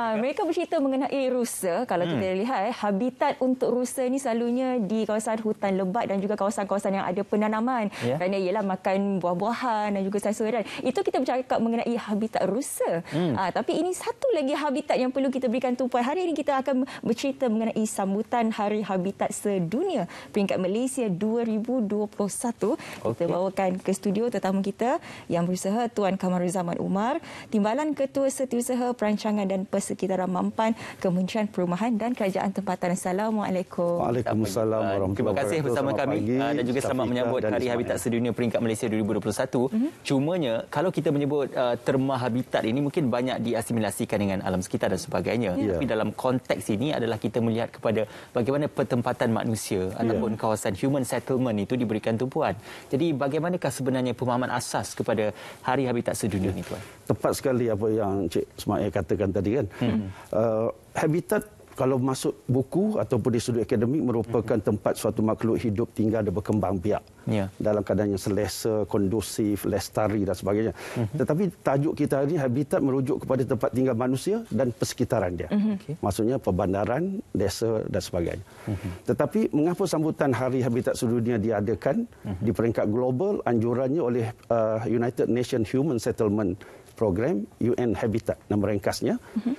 Ha, mereka bercerita mengenai rusa. Kalau hmm. kita lihat, eh, habitat untuk rusa ini selalunya di kawasan hutan lebat dan juga kawasan-kawasan yang ada penanaman. Yeah. Kerana ialah makan buah-buahan dan juga sayuran. Itu kita bercakap mengenai habitat rusa. Hmm. Ha, tapi ini satu lagi habitat yang perlu kita berikan tumpuan. Hari ini kita akan bercerita mengenai sambutan Hari Habitat Sedunia peringkat Malaysia 2021. Okay. Kita bawakan ke studio tetamu kita yang berusaha Tuan Kamaruzaman Umar, Timbalan Ketua Setiausaha Perancangan dan Pesan sekitaran mampan Kementerian Perumahan dan Kerajaan Tempatan. Assalamualaikum. Waalaikumsalam. Terima kasih bersama kami pagi, ah, dan juga selamat menyambut Hari Habitat Sedunia Peringkat Malaysia 2021. Mm-hmm. Cumanya kalau kita menyebut uh, terma habitat ini mungkin banyak diasimilasikan dengan alam sekitar dan sebagainya. Yeah. Tapi dalam konteks ini adalah kita melihat kepada bagaimana pertempatan manusia ya. ataupun kawasan human settlement itu diberikan tumpuan. Jadi bagaimanakah sebenarnya pemahaman asas kepada Hari Habitat Sedunia ini Tuan? Tepat sekali apa yang Cik Ismail katakan tadi kan. Hmm. Uh, habitat kalau masuk buku ataupun di sudut akademik merupakan hmm. tempat suatu makhluk hidup tinggal dan berkembang biak. Ya. Dalam keadaan yang selesa, kondusif, lestari dan sebagainya. Hmm. Tetapi tajuk kita hari ini habitat merujuk kepada tempat tinggal manusia dan persekitaran dia. Hmm. Maksudnya perbandaran, desa dan sebagainya. Hmm. Tetapi mengapa sambutan Hari Habitat Sedunia diadakan hmm. di peringkat global anjurannya oleh uh, United Nations Human Settlement program UN Habitat nama ringkasnya mhm.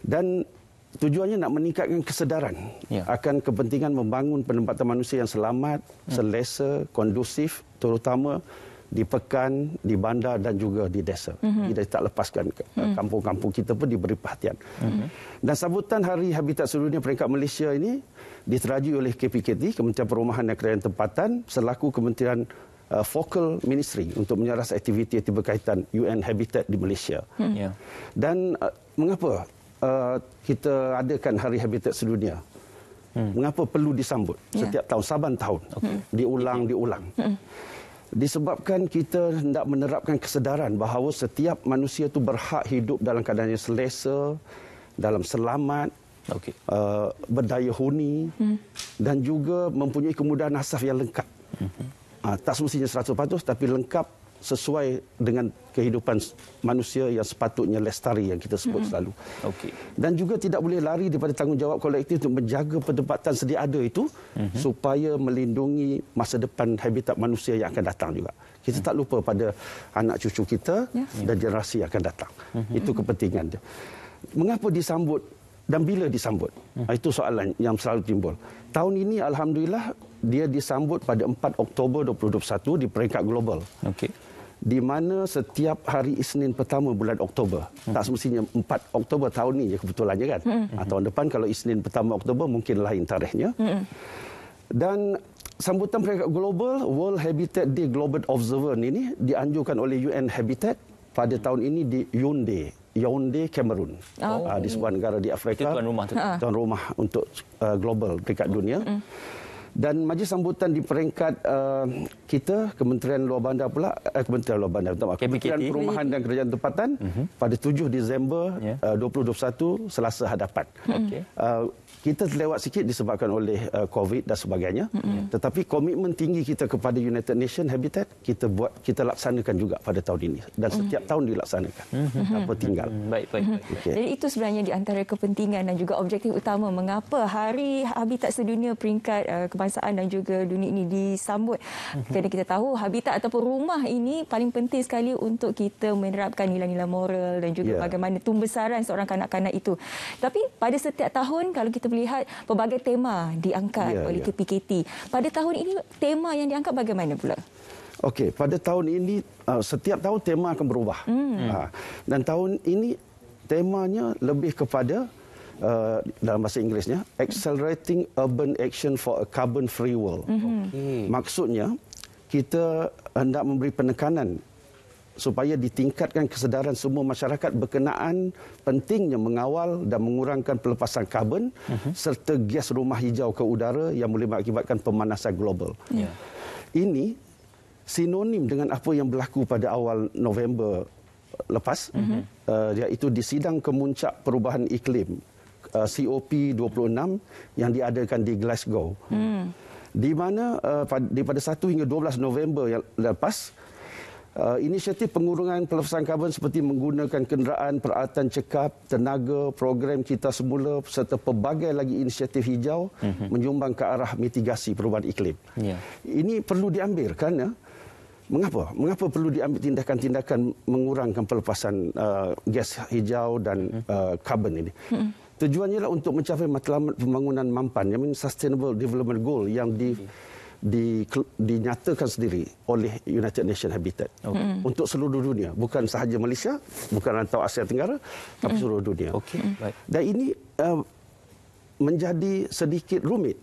dan tujuannya nak meningkatkan kesedaran ya. akan kepentingan membangun penempatan manusia yang selamat, hmm. selesa, kondusif terutama di pekan, di bandar dan juga di desa. Mm-hmm. Kita tak lepaskan hmm. kampung-kampung kita pun diberi perhatian. Mm-hmm. Dan sambutan Hari Habitat Seluruhnya Peringkat Malaysia ini diteraju oleh KPKT, Kementerian Perumahan dan Kerajaan Tempatan selaku Kementerian uh, focal ministry untuk menyaras aktiviti yang berkaitan UN Habitat di Malaysia. Hmm. Yeah. Dan uh, mengapa uh, kita adakan Hari Habitat Sedunia? Hmm. Mengapa perlu disambut yeah. setiap tahun, saban tahun, okay. Hmm. diulang, diulang? Hmm. Disebabkan kita hendak menerapkan kesedaran bahawa setiap manusia itu berhak hidup dalam keadaan yang selesa, dalam selamat, okay. uh, berdaya huni hmm. dan juga mempunyai kemudahan asaf yang lengkap. Hmm. Ha, tak semestinya 100% tapi lengkap sesuai dengan kehidupan manusia yang sepatutnya lestari yang kita sebut hmm selalu. Okey. Dan juga tidak boleh lari daripada tanggungjawab kolektif untuk menjaga pendapatan sedia ada itu hmm supaya melindungi masa depan habitat manusia yang akan datang juga. Kita hmm tak lupa pada anak cucu kita yeah. dan generasi yang akan datang. hmm Itu kepentingan dia. Mengapa disambut dan bila disambut? hmm Itu soalan yang selalu timbul. Tahun ini alhamdulillah dia disambut pada 4 Oktober 2021 di peringkat global. Okey. Di mana setiap hari Isnin pertama bulan Oktober. Hmm. Tak semestinya 4 Oktober tahun ini je kebetulannya kan. Hmm. Ah, tahun depan kalau Isnin pertama Oktober mungkin lain tarikhnya. Hmm. Dan sambutan peringkat global World Habitat Day Global Observer ni dianjurkan oleh UN Habitat pada tahun ini di Yonde, Yaounde, Cameroon. Oh. Ah, di sebuah negara di Afrika. Itu tuan rumah Tuan rumah untuk uh, global peringkat hmm. dunia. Hmm dan majlis sambutan di peringkat uh, kita Kementerian Luar Bandar pula eh, Kementerian Luar Bandar utama Kementerian Perumahan dan Kerajaan Tempatan uh-huh. pada 7 Disember yeah. uh, 2021 Selasa hadapan. Hmm. Okay. Uh, eh, kita terlewat sikit disebabkan oleh uh, COVID dan sebagainya. Mm-hmm. Tetapi komitmen tinggi kita kepada United Nations Habitat kita buat kita laksanakan juga pada tahun ini dan mm-hmm. setiap tahun dilaksanakan. Mm-hmm. Apa hmm. tinggal. Mm-hmm. Baik, baik. baik. Okay. Jadi itu sebenarnya di antara kepentingan dan juga objektif utama mengapa Hari Habitat Sedunia peringkat uh, kebangsaan dan juga dunia ini disambut. Mhm. Kerana kita tahu habitat ataupun rumah ini paling penting sekali untuk kita menerapkan nilai-nilai moral dan juga yeah. bagaimana tumbesaran seorang kanak-kanak itu. Tapi pada setiap tahun kalau kita melihat pelbagai tema diangkat yeah, oleh yeah. KPKT. Pada tahun ini tema yang diangkat bagaimana pula? Okey, pada tahun ini uh, setiap tahun tema akan berubah. Mm. Dan tahun ini temanya lebih kepada Uh, dalam bahasa Inggerisnya, accelerating urban action for a carbon free world. Okay. Mm-hmm. Mm. Maksudnya kita hendak memberi penekanan supaya ditingkatkan kesedaran semua masyarakat berkenaan pentingnya mengawal dan mengurangkan pelepasan karbon uh mm-hmm. -huh. serta gas rumah hijau ke udara yang boleh mengakibatkan pemanasan global. Yeah. Ini sinonim dengan apa yang berlaku pada awal November lepas mm-hmm. uh -huh. iaitu di sidang kemuncak perubahan iklim uh, COP26 yang diadakan di Glasgow. Hmm. Di mana uh, pada, daripada 1 hingga 12 November yang lepas Uh, inisiatif pengurangan pelepasan karbon seperti menggunakan kenderaan, peralatan cekap, tenaga, program kita semula serta pelbagai lagi inisiatif hijau mm-hmm. menyumbang ke arah mitigasi perubahan iklim. Yeah. Ini perlu diambil kerana mengapa? Mengapa perlu diambil tindakan-tindakan mengurangkan pelepasan uh, gas hijau dan mhm. uh, karbon ini? Mm-hmm. Tujuannya ialah untuk mencapai matlamat pembangunan mampan, yang sustainable development goal yang di, hmm. di, dinyatakan sendiri oleh United Nations Habitat okay. Hmm. Hmm. untuk seluruh dunia, bukan sahaja Malaysia, bukan rantau Asia Tenggara, tapi seluruh dunia. Okay. Dan ini uh, menjadi sedikit rumit.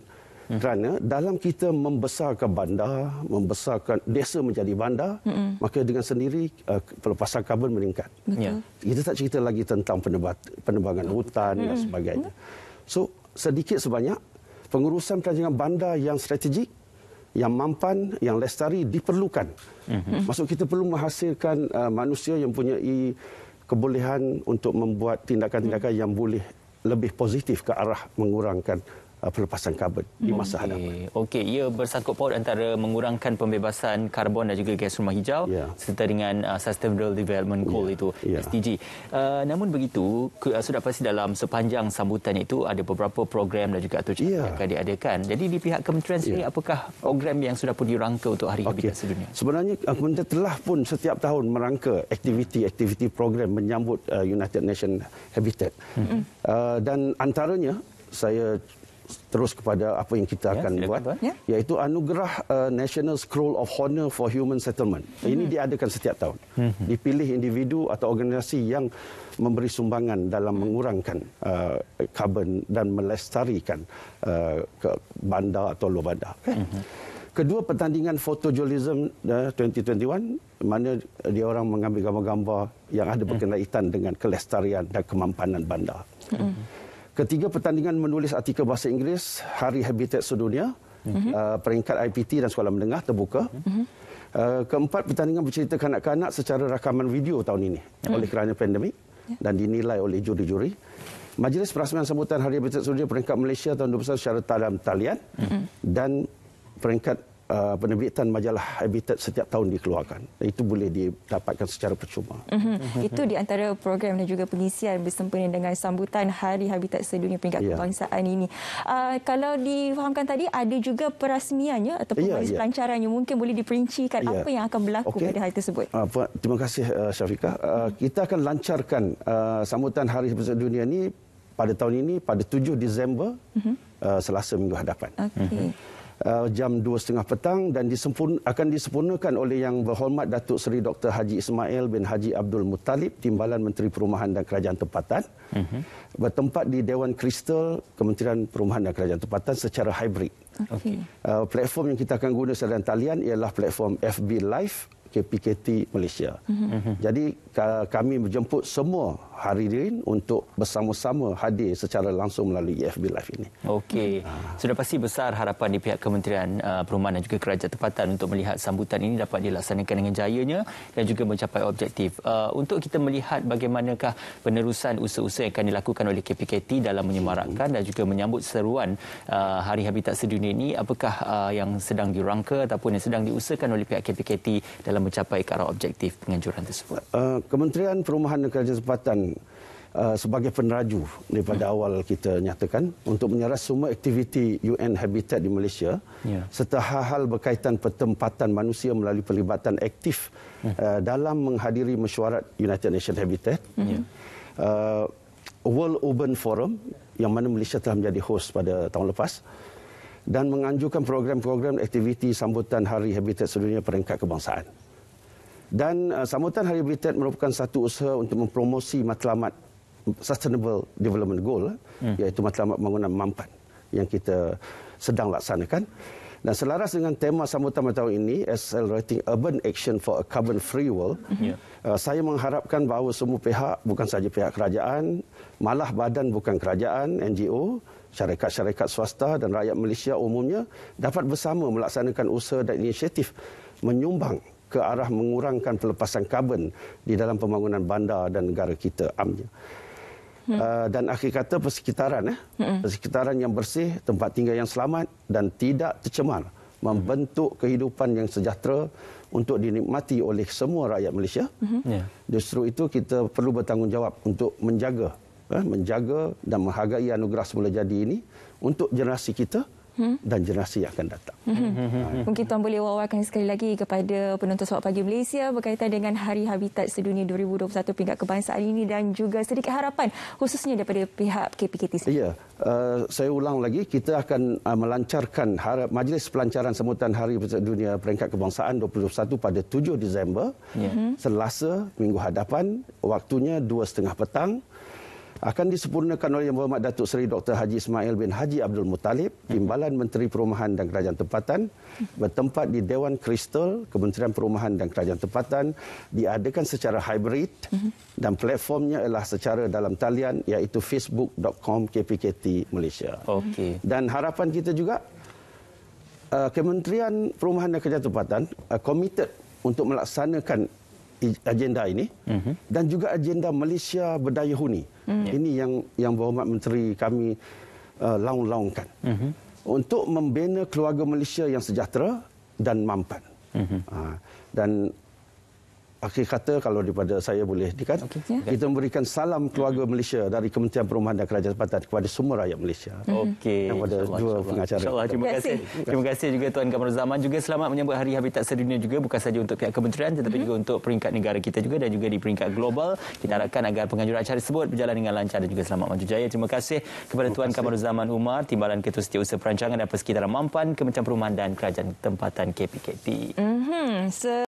Hmm. Kerana dalam kita membesarkan bandar, membesarkan desa menjadi bandar, hmm. maka dengan sendiri uh, pelepasan karbon meningkat. Betul. Ya. Kita tak cerita lagi tentang penebangan hutan hmm. dan sebagainya. So, sedikit sebanyak, pengurusan perancangan bandar yang strategik, yang mampan, yang lestari diperlukan. Hmm. Maksud kita perlu menghasilkan uh, manusia yang punya kebolehan untuk membuat tindakan-tindakan hmm. yang boleh lebih positif ke arah mengurangkan uh, pelepasan karbon di hmm, masa okay. hadapan. Okey, ia bersangkut paut antara mengurangkan pembebasan karbon dan juga gas rumah hijau yeah. serta dengan uh, Sustainable Development Goal yeah. itu yeah. SDG. Uh, namun begitu, uh, sudah pasti dalam sepanjang sambutan itu ada beberapa program dan juga atur yeah. yang akan diadakan. Jadi di pihak Kementerian sendiri yeah. apakah program yang sudah pun dirangka untuk Hari Habitat okay. Sedunia? Sebenarnya uh, Kementerian telah pun setiap tahun merangka aktiviti-aktiviti program menyambut uh, United Nations Habitat. Mm-hmm. Uh, dan antaranya saya terus kepada apa yang kita ya, akan ya, buat ya. iaitu anugerah uh, National Scroll of Honor for Human Settlement. Hmm. Ini diadakan setiap tahun. Hmm. Dipilih individu atau organisasi yang memberi sumbangan dalam mengurangkan uh, karbon dan melestarikan uh, ke bandar atau luar bandar. Hmm. Kedua pertandingan photojournalism uh, 2021 mana dia orang mengambil gambar-gambar yang ada berkenaan hmm. dengan kelestarian dan kemampanan bandar. Hmm. Ketiga pertandingan menulis artikel bahasa Inggeris Hari Habitat Sedunia mm-hmm. uh, peringkat IPT dan sekolah menengah terbuka. Mm-hmm. Uh, keempat pertandingan bercerita kanak-kanak secara rakaman video tahun ini mm-hmm. oleh kerana pandemik ya. dan dinilai oleh juri-juri. Majlis Perasmian Sambutan Hari Habitat Sedunia peringkat Malaysia tahun 2021 secara talian mm-hmm. dan peringkat Uh, penerbitan majalah Habitat setiap tahun dikeluarkan. Itu boleh didapatkan secara percuma. Mm-hmm. Itu di antara program dan juga pengisian bersempena dengan sambutan Hari Habitat Sedunia Peringkat yeah. Kebangsaan ini. Uh, kalau difahamkan tadi, ada juga perasmiannya atau yeah, yeah. pelancarannya. Mungkin boleh diperincikan yeah. apa yang akan berlaku okay. pada hari tersebut. Uh, terima kasih uh, Syafiqah. Uh, kita akan lancarkan uh, sambutan Hari Habitat Sedunia ini pada tahun ini, pada 7 Disember, uh-huh. uh, selasa minggu hadapan. Okay. Uh-huh. Mhm uh, jam 2.30 petang dan disempur- akan disempurnakan oleh yang berhormat Datuk Seri Dr. Haji Ismail bin Haji Abdul Muttalib, Timbalan Menteri Perumahan dan Kerajaan Tempatan. Mm-hmm. Bertempat di Dewan Kristal Kementerian Perumahan dan Kerajaan Tempatan secara hybrid. Okay. Uh, platform yang kita akan guna dalam talian ialah platform FB Live KPKT Malaysia. Mm-hmm. Jadi kami menjemput semua hari hadirin untuk bersama-sama hadir secara langsung melalui EFB Live ini. Okey. Ha. Sudah pasti besar harapan di pihak Kementerian uh, Perumahan dan juga Kerajaan Tempatan untuk melihat sambutan ini dapat dilaksanakan dengan jayanya dan juga mencapai objektif. Uh, untuk kita melihat bagaimanakah penerusan usaha-usaha yang akan dilakukan oleh KPKT dalam menyemarakkan dan juga menyambut seruan uh, Hari Habitat Sedunia ini, apakah yang sedang dirangka ataupun yang sedang diusahakan oleh pihak KPKT dalam mencapai ke arah objektif penganjuran tersebut? Uh, Kementerian Perumahan dan Kerajaan Sempatan uh, sebagai peneraju daripada hmm. awal kita nyatakan untuk menyeras semua aktiviti UN Habitat di Malaysia yeah. serta hal-hal berkaitan pertempatan manusia melalui pelibatan aktif hmm. uh, dalam menghadiri mesyuarat United Nations Habitat. Hmm. Yeah. Uh, World Urban Forum yang mana Malaysia telah menjadi host pada tahun lepas dan menganjurkan program-program aktiviti sambutan Hari Habitat Sedunia peringkat kebangsaan. Dan uh, sambutan Hari Habitat merupakan satu usaha untuk mempromosi matlamat Sustainable Development Goal eh, hmm. iaitu matlamat pembangunan mampan yang kita sedang laksanakan. Dan selaras dengan tema sambutan pada tahun ini, Accelerating Urban Action for a Carbon Free World, hmm. yeah. uh, saya mengharapkan bahawa semua pihak, bukan sahaja pihak kerajaan, malah badan bukan kerajaan, NGO, syarikat-syarikat swasta dan rakyat Malaysia umumnya dapat bersama melaksanakan usaha dan inisiatif menyumbang ke arah mengurangkan pelepasan karbon di dalam pembangunan bandar dan negara kita amnya. Uh, dan akhir kata persekitaran eh hmm. persekitaran yang bersih tempat tinggal yang selamat dan tidak tercemar membentuk kehidupan yang sejahtera untuk dinikmati oleh semua rakyat Malaysia hmm. ya justru itu kita perlu bertanggungjawab untuk menjaga eh, menjaga dan menghargai anugerah semula jadi ini untuk generasi kita Hmm? dan generasi yang akan datang. Hmm. Hmm, Mungkin tuan boleh wawarkan sekali lagi kepada penonton Sabah Pagi Malaysia berkaitan dengan Hari Habitat Sedunia 2021 pingkat kebangsaan ini dan juga sedikit harapan khususnya daripada pihak KPKT sendiri. Ya, uh, saya ulang lagi kita akan uh, melancarkan harap majlis pelancaran sambutan Hari Habitat Dunia peringkat kebangsaan 2021 pada 7 Disember. Ya. Selasa minggu hadapan waktunya 2.30 petang akan disempurnakan oleh Yang Berhormat Datuk Seri Dr. Haji Ismail bin Haji Abdul Muttalib, Timbalan Menteri Perumahan dan Kerajaan Tempatan, bertempat di Dewan Kristal Kementerian Perumahan dan Kerajaan Tempatan, diadakan secara hybrid dan platformnya adalah secara dalam talian iaitu facebook.com KPKT Malaysia. Okay. Dan harapan kita juga, uh, Kementerian Perumahan dan Kerajaan Tempatan uh, committed untuk melaksanakan agenda ini mm-hmm. dan juga agenda Malaysia berdaya huni. Mm-hmm. Ini yang yang berhormat menteri kami uh, laung-laungkan. Mm-hmm. Untuk membina keluarga Malaysia yang sejahtera dan mampan. Mm-hmm. Uh, dan akhir kata kalau daripada saya boleh dikat okay. yeah. kita memberikan salam mm-hmm. keluarga Malaysia dari Kementerian Perumahan dan Kerajaan Tempatan kepada semua rakyat Malaysia mm-hmm. okey kepada Insya dua Insya pengacara insyaallah terima kasih terima kasih juga tuan Kamarul Zaman juga selamat menyambut hari habitat sedunia juga bukan saja untuk pihak kementerian tetapi mm-hmm. juga untuk peringkat negara kita juga dan juga di peringkat global kita mm-hmm. harapkan agar penganjuran acara tersebut berjalan dengan lancar dan juga selamat maju jaya terima kasih kepada terima tuan kasih. Zaman Umar timbalan ketua setiausaha perancangan dan persekitaran mampan Kementerian Perumahan dan Kerajaan Tempatan KPKT mm-hmm. so-